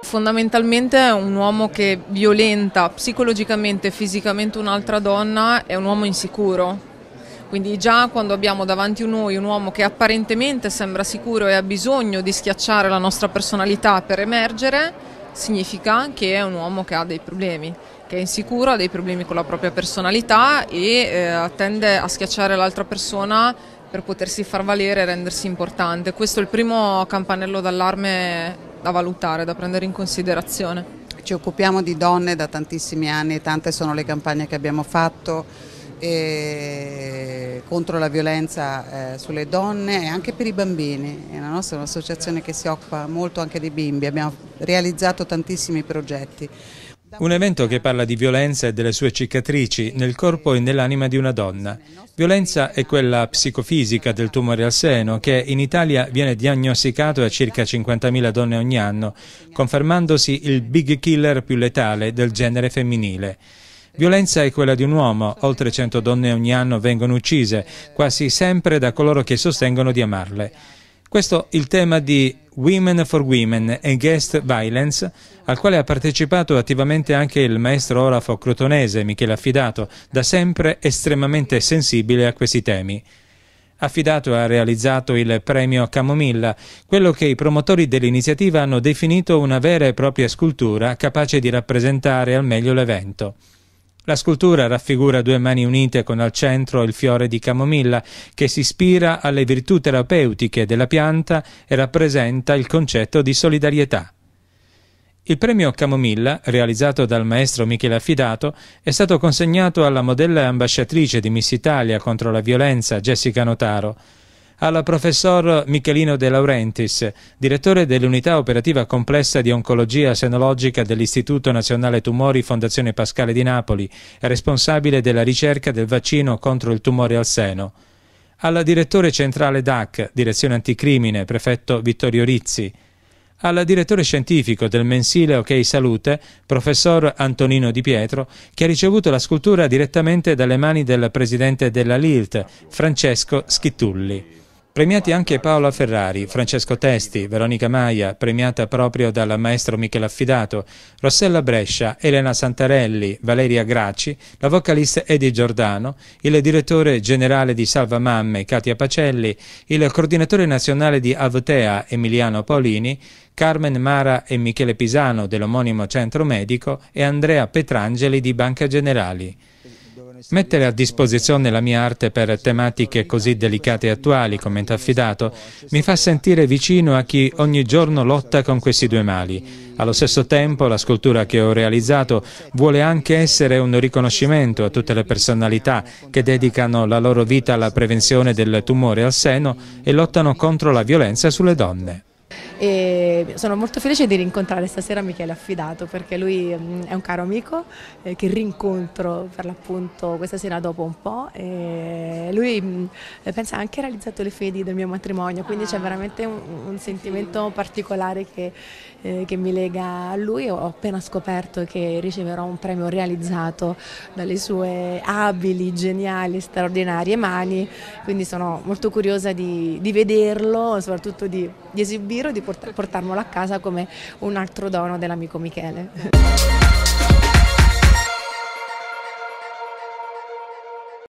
Fondamentalmente un uomo che violenta psicologicamente e fisicamente un'altra donna è un uomo insicuro. Quindi già quando abbiamo davanti a noi un uomo che apparentemente sembra sicuro e ha bisogno di schiacciare la nostra personalità per emergere, significa che è un uomo che ha dei problemi, che è insicuro, ha dei problemi con la propria personalità e eh, tende a schiacciare l'altra persona per potersi far valere e rendersi importante. Questo è il primo campanello d'allarme da valutare, da prendere in considerazione? Ci occupiamo di donne da tantissimi anni e tante sono le campagne che abbiamo fatto contro la violenza eh, sulle donne e anche per i bambini. La nostra è un'associazione che si occupa molto anche dei bimbi, abbiamo realizzato tantissimi progetti. Un evento che parla di violenza e delle sue cicatrici nel corpo e nell'anima di una donna. Violenza è quella psicofisica del tumore al seno che in Italia viene diagnosticato a circa 50.000 donne ogni anno, confermandosi il big killer più letale del genere femminile. Violenza è quella di un uomo, oltre 100 donne ogni anno vengono uccise, quasi sempre da coloro che sostengono di amarle. Questo è il tema di Women for Women Against Violence, al quale ha partecipato attivamente anche il maestro orafo crotonese Michele Affidato, da sempre estremamente sensibile a questi temi. Affidato ha realizzato il premio Camomilla, quello che i promotori dell'iniziativa hanno definito una vera e propria scultura capace di rappresentare al meglio l'evento. La scultura raffigura due mani unite con al centro il fiore di camomilla che si ispira alle virtù terapeutiche della pianta e rappresenta il concetto di solidarietà. Il premio Camomilla, realizzato dal maestro Michele Affidato, è stato consegnato alla modella e ambasciatrice di Miss Italia contro la violenza Jessica Notaro al professor Michelino De Laurentiis, direttore dell'unità operativa complessa di oncologia senologica dell'Istituto Nazionale Tumori Fondazione Pascale di Napoli, responsabile della ricerca del vaccino contro il tumore al seno. Al direttore centrale DAC, direzione anticrimine, prefetto Vittorio Rizzi, al direttore scientifico del mensile Ok Salute, professor Antonino Di Pietro, che ha ricevuto la scultura direttamente dalle mani del presidente della LILT, Francesco Schittulli. Premiati anche Paola Ferrari, Francesco Testi, Veronica Maia, premiata proprio dal maestro Michele Affidato, Rossella Brescia, Elena Santarelli, Valeria Gracci, la vocalista Edi Giordano, il direttore generale di Salva Mamme Katia Pacelli, il coordinatore nazionale di Avtea Emiliano Paolini, Carmen Mara e Michele Pisano dell'omonimo centro medico e Andrea Petrangeli di Banca Generali. Mettere a disposizione la mia arte per tematiche così delicate e attuali come affidato, mi fa sentire vicino a chi ogni giorno lotta con questi due mali. Allo stesso tempo la scultura che ho realizzato vuole anche essere un riconoscimento a tutte le personalità che dedicano la loro vita alla prevenzione del tumore al seno e lottano contro la violenza sulle donne e sono molto felice di rincontrare stasera Michele Affidato perché lui mm, è un caro amico eh, che rincontro per l'appunto questa sera dopo un po' e lui mh, mm, pensa anche realizzato le fedi del mio matrimonio quindi ah, c'è veramente un, un sentimento sì. particolare che, eh, che, mi lega a lui ho appena scoperto che riceverò un premio realizzato dalle sue abili, geniali, straordinarie mani quindi sono molto curiosa di, di vederlo soprattutto di, di esibirlo, di port portarmelo a casa come un altro dono dell'amico Michele.